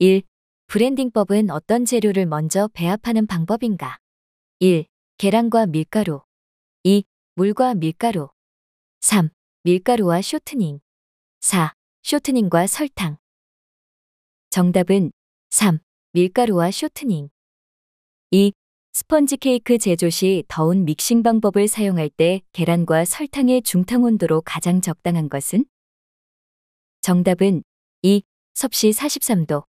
1. 브랜딩법은 어떤 재료를 먼저 배합하는 방법인가? 1. 계란과 밀가루 2. 물과 밀가루 3. 밀가루와 쇼트닝 4. 쇼트닝과 설탕 정답은 3. 밀가루와 쇼트닝 2. 스펀지 케이크 제조 시 더운 믹싱 방법을 사용할 때 계란과 설탕의 중탕 온도로 가장 적당한 것은? 정답은 2. 섭씨 43도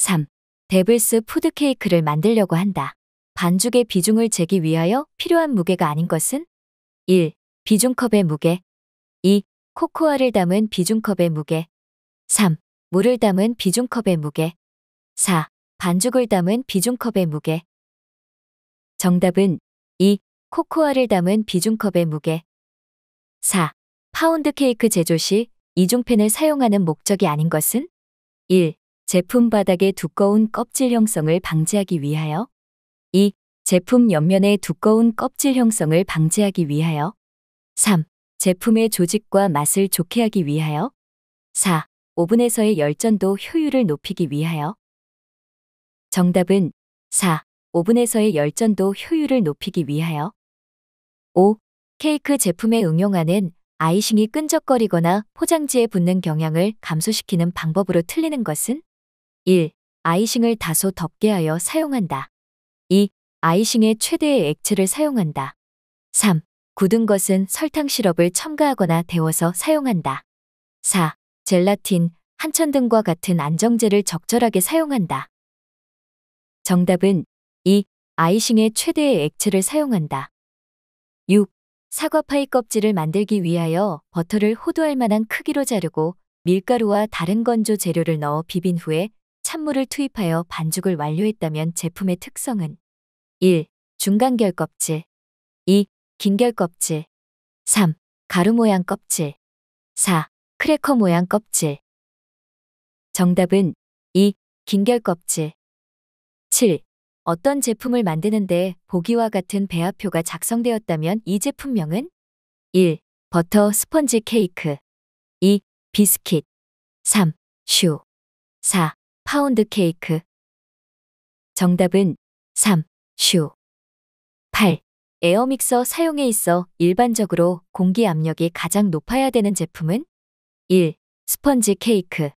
3. 데블스 푸드케이크를 만들려고 한다. 반죽의 비중을 재기 위하여 필요한 무게가 아닌 것은 1. 비중컵의 무게 2. 코코아를 담은 비중컵의 무게 3. 물을 담은 비중컵의 무게 4. 반죽을 담은 비중컵의 무게 정답은 2. 코코아를 담은 비중컵의 무게 4. 파운드 케이크 제조 시 이중펜을 사용하는 목적이 아닌 것은 1. 제품 바닥의 두꺼운 껍질 형성을 방지하기 위하여 2. 제품 옆면의 두꺼운 껍질 형성을 방지하기 위하여 3. 제품의 조직과 맛을 좋게 하기 위하여 4. 오븐에서의 열전도 효율을 높이기 위하여 정답은 4. 오븐에서의 열전도 효율을 높이기 위하여 5. 케이크 제품에 응용하는 아이싱이 끈적거리거나 포장지에 붙는 경향을 감소시키는 방법으로 틀리는 것은 1. 아이싱을 다소 덥게 하여 사용한다. 2. 아이싱의 최대의 액체를 사용한다. 3. 굳은 것은 설탕 시럽을 첨가하거나 데워서 사용한다. 4. 젤라틴, 한천 등과 같은 안정제를 적절하게 사용한다. 정답은 2. 아이싱의 최대의 액체를 사용한다. 6. 사과 파이 껍질을 만들기 위하여 버터를 호두할 만한 크기로 자르고 밀가루와 다른 건조 재료를 넣어 비빈 후에 찬물을 투입하여 반죽을 완료했다면 제품의 특성은 1. 중간결 껍질 2. 긴결 껍질 3. 가루 모양 껍질 4. 크래커 모양 껍질 정답은 2. 긴결 껍질 7. 어떤 제품을 만드는데 보기와 같은 배합표가 작성되었다면 이 제품명은 1. 버터 스펀지 케이크 2. 비스킷 3. 슈 4. 파운드 케이크. 정답은 3. 슈. 8. 에어믹서 사용에 있어 일반적으로 공기 압력이 가장 높아야 되는 제품은 1. 스펀지 케이크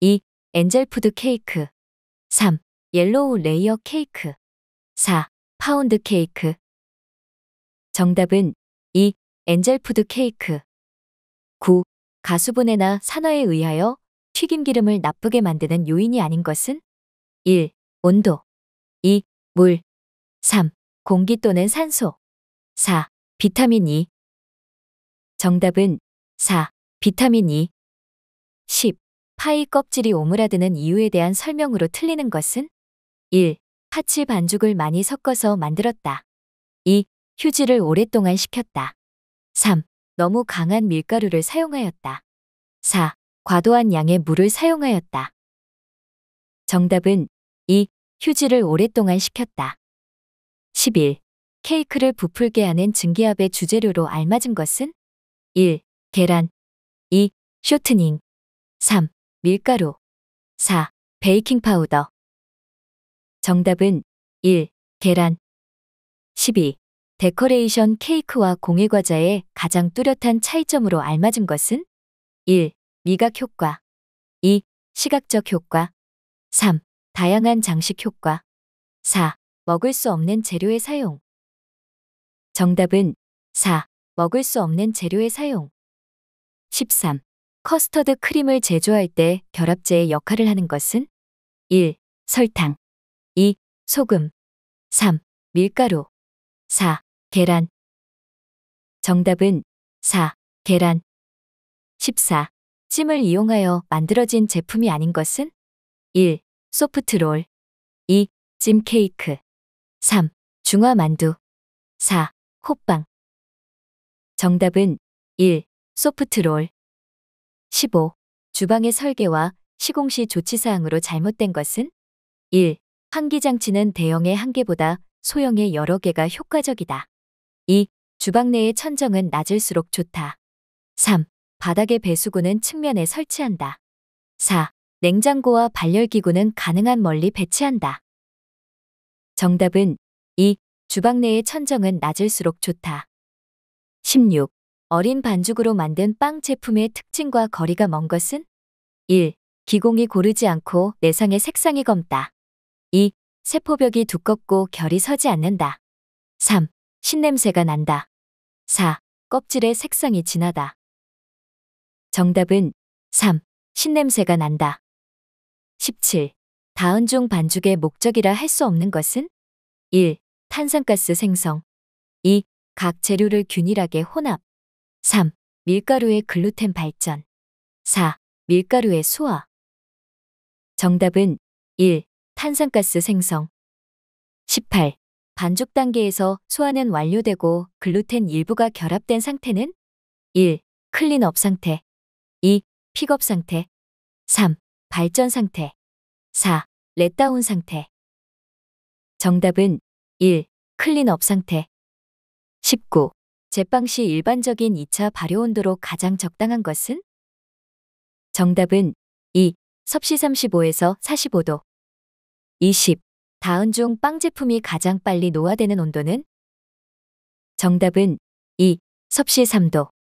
2. 엔젤푸드 케이크 3. 옐로우 레이어 케이크 4. 파운드 케이크 정답은 2. 엔젤푸드 케이크 9. 가수분해나 산화에 의하여 튀김기름을 나쁘게 만드는 요인이 아닌 것은 1. 온도 2. 물 3. 공기 또는 산소 4. 비타민 E 정답은 4. 비타민 E 10. 파이 껍질이 오므라드는 이유에 대한 설명으로 틀리는 것은 1. 파츠 반죽을 많이 섞어서 만들었다. 2. 휴지를 오랫동안 식혔다. 3. 너무 강한 밀가루를 사용하였다. 4. 과도한 양의 물을 사용하였다. 정답은 2. 휴지를 오랫동안 식혔다. 11. 케이크를 부풀게 하는 증기압의 주재료로 알맞은 것은? 1. 계란 2. 쇼트닝 3. 밀가루 4. 베이킹 파우더 정답은 1. 계란 12. 데코레이션 케이크와 공예 과자의 가장 뚜렷한 차이점으로 알맞은 것은? 1. 미각 효과 2. 시각적 효과 3. 다양한 장식 효과 4. 먹을 수 없는 재료의 사용 정답은 4. 먹을 수 없는 재료의 사용 13. 커스터드 크림을 제조할 때 결합제의 역할을 하는 것은 1. 설탕 2. 소금 3. 밀가루 4. 계란 정답은 4. 계란 14. 찜을 이용하여 만들어진 제품이 아닌 것은 1. 소프트롤 2. 찜 케이크 3. 중화만두 4. 호빵 정답은 1. 소프트롤 15. 주방의 설계와 시공시 조치사항으로 잘못된 것은 1. 환기장치는 대형의 한 개보다 소형의 여러 개가 효과적이다. 2. 주방 내의 천정은 낮을수록 좋다. 3. 바닥에 배수구는 측면에 설치한다. 4. 냉장고와 발열기구는 가능한 멀리 배치한다. 정답은 2. 주방 내의 천정은 낮을수록 좋다. 16. 어린 반죽으로 만든 빵 제품의 특징과 거리가 먼 것은? 1. 기공이 고르지 않고 내상의 색상이 검다. 2. 세포벽이 두껍고 결이 서지 않는다. 3. 신냄새가 난다. 4. 껍질의 색상이 진하다. 정답은 3. 신냄새가 난다. 17. 다은 중 반죽의 목적이라 할 수 없는 것은? 1. 탄산가스 생성 2. 각 재료를 균일하게 혼합 3. 밀가루의 글루텐 발전 4. 밀가루의 소화 정답은 1. 탄산가스 생성 18. 반죽 단계에서 소화는 완료되고 글루텐 일부가 결합된 상태는? 1. 클린업 상태 2. 픽업 상태 3. 발전 상태 4. 렛다운 상태 정답은 1. 클린업 상태 19. 제빵 시 일반적인 2차 발효 온도로 가장 적당한 것은? 정답은 2. 섭씨 35에서 45도 20. 다은 중빵 제품이 가장 빨리 노화되는 온도는? 정답은 2. 섭씨 3도